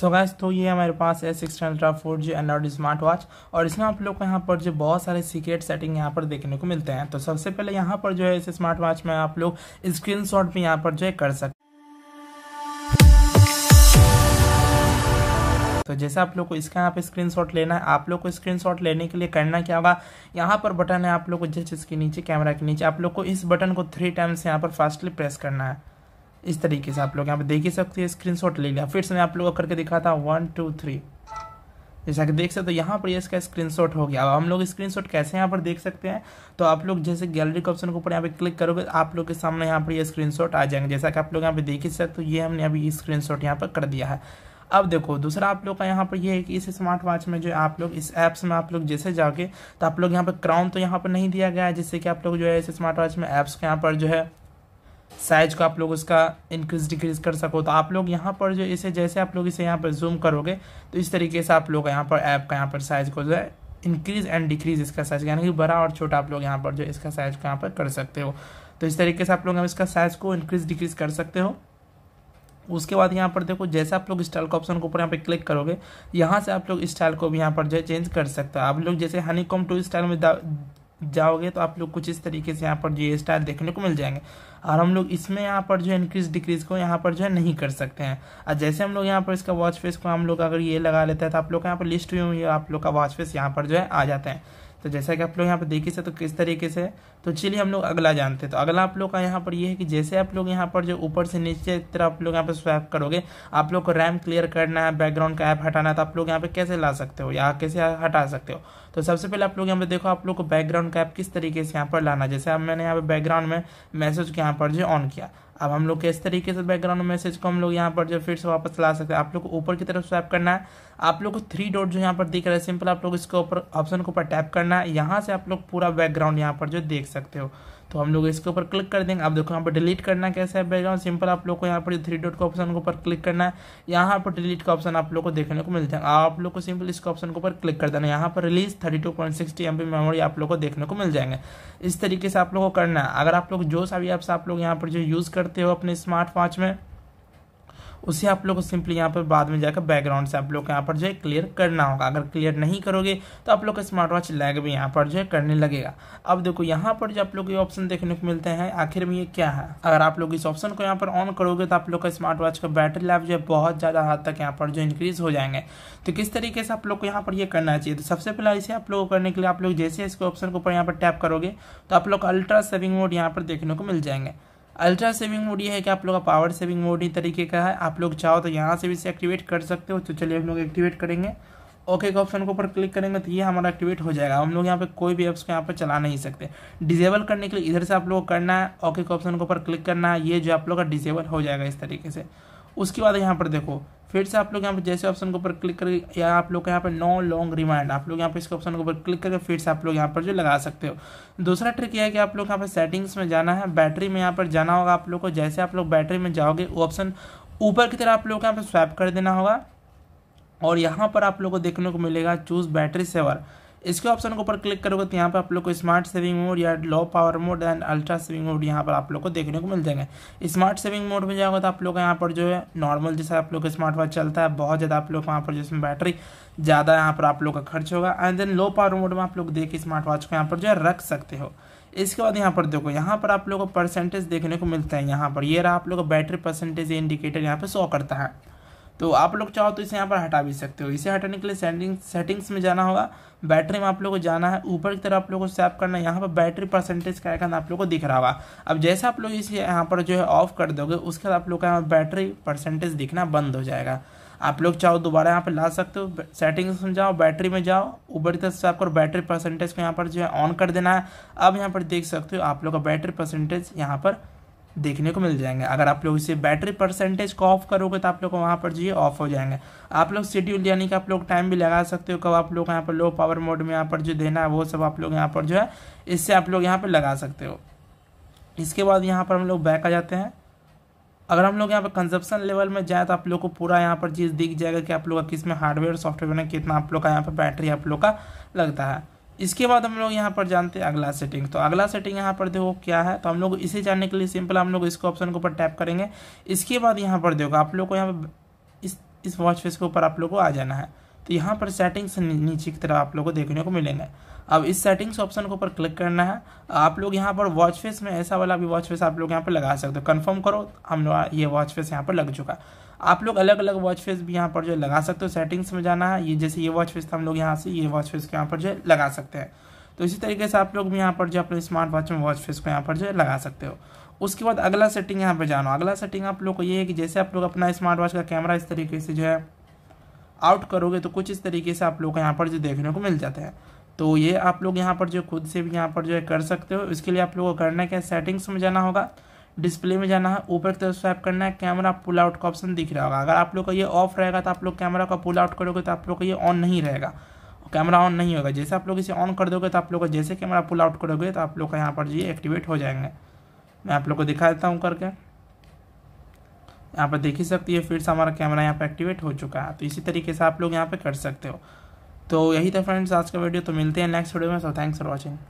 सो so gas तो ये हमारे पास है six ultra four G Android smart watch और इसमें आप लोग को यहाँ पर जो बहुत सारे सीक्रेट सेटिंग यहाँ पर देखने को मिलते हैं तो सबसे पहले यहाँ पर जो है इस स्मार्ट वॉच में आप लोग स्क्रीन शॉट भी यहाँ पर जो है कर सकते तो जैसे आप लोग को इसका यहाँ पे स्क्रीनशॉट लेना है आप लोग को स्क्रीनशॉट लेने के लिए करना क्या होगा यहाँ पर बटन है आप लोग को जस्ट इसके नीचे कैमरा के नीचे आप लोग को इस बटन को थ्री टाइम्स यहाँ पर फास्टली प्रेस करना है इस तरीके से आप लोग यहाँ पे देख ही सकते हैं स्क्रीन ले लिया फिर से मैं आप लोग को करके दिखा था वन टू थ्री जैसा कि देख सकते हो तो यहाँ पर ये इसका स्क्रीनशॉट हो गया अब हम लोग स्क्रीनशॉट कैसे यहाँ पर देख सकते हैं तो आप लोग जैसे गैलरी के ऑप्शन के ऊपर यहाँ पे क्लिक करोगे आप लोग के सामने यहाँ पर ये स्क्रीनशॉट आ जाएंगे जैसा कि आप लोग यहाँ पे देख ही सकते हो ये हमने अभी स्क्रीन शॉट यहाँ पर कर दिया है अब देखो दूसरा आप लोग का यहाँ पर ये है कि इस स्मार्ट वॉच में जो आप लोग इस ऐप्स में आप लोग जैसे जाओगे तो आप लोग यहाँ पर क्राउन तो यहाँ पर नहीं दिया गया है जिससे कि आप लोग जो है इस स्मार्ट वॉच में ऐप्स के यहाँ पर जो है साइज को आप लोग उसका इंक्रीज डिक्रीज कर सको तो आप लोग यहाँ पर जो इसे जैसे आप लोग इसे यहाँ पर जूम करोगे तो इस तरीके से आप लोग यहाँ पर ऐप का यहाँ पर साइज को जो है इंक्रीज एंड डिक्रीज इसका साइज यानी कि बड़ा और छोटा आप लोग यहाँ पर जो इसका साइज को यहाँ पर कर सकते हो तो इस तरीके से आप लोग इसका साइज को इंक्रीज डिक्रीज कर सकते हो उसके बाद यहाँ पर देखो जैसे आप लोग स्टाइल का ऑप्शन के ऊपर यहाँ पे क्लिक करोगे यहाँ से आप लोग स्टाइल को भी यहाँ पर जो है चेंज कर सकते हो आप लोग जैसे हनी कॉम टू स्टाइल में जाओगे तो आप लोग कुछ इस तरीके से यहाँ पर जो ये स्टाइल देखने को मिल जाएंगे और हम लोग इसमें यहाँ पर जो है इंक्रीज डिक्रीज को यहाँ पर जो है नहीं कर सकते हैं और जैसे हम लोग यहाँ पर इसका वॉच फेस को हम लोग अगर ये लगा लेते हैं तो आप लोग का यहाँ पर लिस्ट हुई हुई है आप लोग का वॉच फेस यहाँ पर जो है आ जाते हैं तो जैसा कि आप लोग यहाँ पर देखे सकते तो किस तरीके से तो चलिए हम लोग अगला जानते हैं तो अगला आप लोग का यहाँ पर ये यह है कि जैसे आप लोग यहाँ पर जो ऊपर से नीचे तरह आप लोग यहाँ पर स्वैप करोगे आप लोग को रैम क्लियर करना है बैकग्राउंड का ऐप हटाना है तो आप लोग यहाँ पे कैसे ला सकते हो या कैसे हटा सकते हो तो सबसे पहले आप लोग यहाँ पर देखो आप लोग को बैकग्राउंड का ऐप किस तरीके से यहाँ पर लाना जैसे अब मैंने यहाँ पर बैकग्राउंड में मैसेज के यहाँ पर जो ऑन किया अब हम लोग किस तरीके से बैकग्राउंड मैसेज को हम लोग यहाँ पर जो फिर से वापस ला सकते हैं आप लोग को ऊपर की तरफ स्वैप करना है आप लोग को थ्री डॉट जो यहाँ पर दिख रहा है सिंपल आप लोग इसके ऊपर ऑप्शन के ऊपर टैप करना है यहाँ से आप लोग पूरा बैकग्राउंड यहाँ पर जो देख सकते हो तो हम लोग इसके ऊपर क्लिक कर देंगे आप देखो यहाँ पर डिलीट करना कैसे है बैकग्राउंड सिंपल आप लोग को यहाँ पर थ्री डॉट के ऑप्शन के ऊपर क्लिक करना है यहाँ पर डिलीट का ऑप्शन आप लोग को देखने को मिलता है आप लोग को सिंपल इसके ऑप्शन के ऊपर क्लिक कर देना यहाँ पर release thirty two point sixty M memory आप लोग को देखने को मिल जाएंगे इस तरीके से आप लोग को करना है अगर आप लोग जो सभी ऐप्स आप लोग यहाँ पर जो यूज़ करते हो अपने स्मार्ट वॉच में उसे आप लोग को सिंपली यहाँ पर बाद में जाकर बैकग्राउंड से आप लोग को यहाँ पर जो है क्लियर करना होगा अगर क्लियर नहीं करोगे तो आप लोग का स्मार्ट वॉच लैग भी यहाँ पर जो है करने लगेगा अब देखो यहाँ पर जो आप लोग ये ऑप्शन देखने को मिलते हैं आखिर में ये क्या है अगर आप लोग इस ऑप्शन को यहाँ पर ऑन करोगे तो आप लोग का स्मार्ट वॉच का बैटरी लाइफ जो है बहुत ज़्यादा हद तक यहाँ पर जो इंक्रीज हो जाएंगे तो किस तरीके से आप लोग को यहाँ पर ये करना चाहिए तो सबसे पहले इसे आप लोग को करने के लिए आप लोग जैसे इसके ऑप्शन के ऊपर यहाँ पर टैप करोगे तो आप लोग अल्ट्रा सेविंग मोड यहाँ पर देखने को मिल जाएंगे अल्ट्रा सेविंग मोड ये है कि आप लोग का पावर सेविंग मोड ही तरीके का है आप लोग चाहो तो यहाँ से भी इसे एक्टिवेट कर सकते हो तो चलिए हम लोग एक्टिवेट करेंगे ओके के ऑप्शन के ऊपर क्लिक करेंगे तो ये हमारा एक्टिवेट हो जाएगा हम लोग यहाँ पे कोई भी ऐप्स को यहाँ पे चला नहीं सकते डिजेबल करने के लिए इधर से आप लोग को करना है ओके के ऑप्शन के ऊपर क्लिक करना है ये जो आप लोग का डिजेबल हो जाएगा इस तरीके से उसके बाद यहाँ पर देखो फिर से आप लोग यहाँ पर जैसे ऑप्शन के ऊपर क्लिक करके या आप लोग यहाँ पर नो लॉन्ग रिमाइंड आप लोग यहाँ पर इसके ऑप्शन के ऊपर क्लिक करके फिर से आप लोग यहाँ पर जो लगा सकते हो दूसरा ट्रिक यह है कि आप लोग यहाँ पर सेटिंग्स में जाना है बैटरी में यहाँ पर जाना होगा आप लोग को जैसे आप लोग बैटरी में जाओगे वो ऑप्शन ऊपर की तरह आप लोग को यहाँ पर स्वैप कर देना होगा और यहाँ पर आप लोग को देखने को मिलेगा चूज़ बैटरी सेवर इसके ऑप्शन के ऊपर क्लिक करोगे तो यहाँ पर आप लोग को स्मार्ट सेविंग मोड या low power mode and ultra saving mode यहाँ पर आप लोग को देखने को मिल जाएंगे स्मार्ट सेविंग मोड में जाओगे तो आप लोग यहाँ पर जो है नॉर्मल जैसा आप लोग का स्मार्ट वॉच चलता है बहुत ज़्यादा आप लोग वहाँ पर जिसमें बैटरी ज़्यादा यहाँ पर आप लोग का खर्च होगा and then low power mode में आप लोग देख स्मार्ट वॉच को यहाँ पर जो है रख सकते हो इसके बाद यहाँ पर देखो यहाँ पर आप लोग को परसेंटेज देखने को मिलता है यहाँ पर ये रहा आप लोग का बैटरी परसेंटेज इंडिकेटर यहाँ पर शो करता है तो आप लोग चाहो तो इसे यहाँ पर हटा भी सकते हो इसे हटाने के लिए सेटिंग सेटिंग्स में जाना होगा बैटरी में आप लोग को जाना है ऊपर की तरफ आप लोग को सैप करना है यहाँ पर बैटरी परसेंटेज का आइकन आप लोग को दिख रहा होगा अब जैसे आप लोग इसे यहाँ पर जो है ऑफ कर दोगे उसके बाद आप लोग का यहाँ बैटरी परसेंटेज दिखना बंद हो जाएगा आप लोग चाहो दोबारा यहाँ पर ला सकते हो सेटिंग्स में जाओ बैटरी में जाओ ऊपर की तरफ सैप करो बैटरी परसेंटेज को यहाँ पर जो है ऑन कर देना है अब यहाँ पर देख सकते हो आप लोग का बैटरी परसेंटेज यहाँ पर देखने को मिल जाएंगे अगर आप लोग इसे बैटरी परसेंटेज को ऑफ करोगे तो आप लोग वहाँ पर जो ऑफ हो जाएंगे आप लोग शेड्यूल यानी कि आप लोग टाइम भी लगा सकते हो कब आप लोग यहाँ पर लो पावर मोड में यहाँ पर जो देना है वो सब आप लोग यहाँ पर जो है इससे आप लोग यहाँ पर लगा सकते हो इसके बाद यहाँ पर हम लोग बैक आ जाते हैं अगर हम लोग यहाँ पर कंजप्शन लेवल में जाए तो आप लोग को पूरा यहाँ पर चीज़ दिख जाएगा कि आप लोग का किस में हार्डवेयर सॉफ्टवेयर में कितना आप लोग का यहाँ पर बैटरी आप लोग का लगता है इसके बाद हम लोग यहाँ पर जानते हैं अगला सेटिंग तो अगला सेटिंग यहाँ पर देखो क्या है तो हम लोग इसे जानने के लिए सिंपल हम लोग इसको ऑप्शन के ऊपर टैप करेंगे इसके बाद यहाँ पर देखो आप लोग को यहाँ पर इस इस वॉच फेस के ऊपर आप लोग को आ जाना है तो यहाँ पर सेटिंग्स नीचे की तरफ आप लोग को देखने को मिलेंगे अब इस सेटिंग्स ऑप्शन के ऊपर क्लिक करना है आप लोग यहाँ पर वॉच फेस में ऐसा वाला भी वॉच फेस आप लोग यहाँ पर लगा सकते हो कन्फर्म करो हम लोग ये वॉच फेस यहाँ पर लग चुका है आप लोग अलग अलग वॉच फेस भी यहाँ पर जो लगा सकते हो सेटिंग्स में जाना है ये जैसे ये वॉच फेस हम लोग यहाँ से ये वॉच फेस को यहाँ पर जो लगा सकते हैं तो इसी तरीके से आप लोग भी यहाँ पर जो अपने स्मार्ट वॉच में वॉच फेस को यहाँ पर जो लगा सकते हो उसके बाद अगला सेटिंग यहाँ पर जानो अगला सेटिंग आप लोग को ये है कि जैसे आप लोग अपना स्मार्ट वॉच का कैमरा इस तरीके से जो है आउट करोगे तो कुछ इस तरीके से आप लोग को यहाँ पर जो देखने को मिल जाते हैं तो ये आप लोग यहाँ पर जो खुद से भी यहाँ पर जो है कर सकते हो इसके लिए आप लोगों को करना है क्या सेटिंग्स में जाना होगा डिस्प्ले में जाना है ऊपर की तरफ स्वाइप करना है कैमरा पुल आउट का ऑप्शन दिख रहा होगा अगर आप लोग का ये ऑफ रहेगा तो आप लोग कैमरा का पुल आउट करोगे तो आप लोग का ये ऑन नहीं रहेगा कैमरा ऑन नहीं होगा जैसे आप लोग इसे ऑन कर दोगे तो आप लोग का जैसे कैमरा पुल आउट करोगे तो आप लोग का यहाँ पर ये एक्टिवेट हो जाएंगे मैं आप लोग को दिखा देता हूँ करके यहाँ पर देख ही सकती है फिर से हमारा कैमरा यहाँ पर एक्टिवेट हो चुका है तो इसी तरीके से आप लोग यहाँ पर कर सकते हो तो यही था फ्रेंड्स आज का वीडियो तो मिलते हैं नेक्स्ट वीडियो में सो थैंक्स फॉर वॉचिंग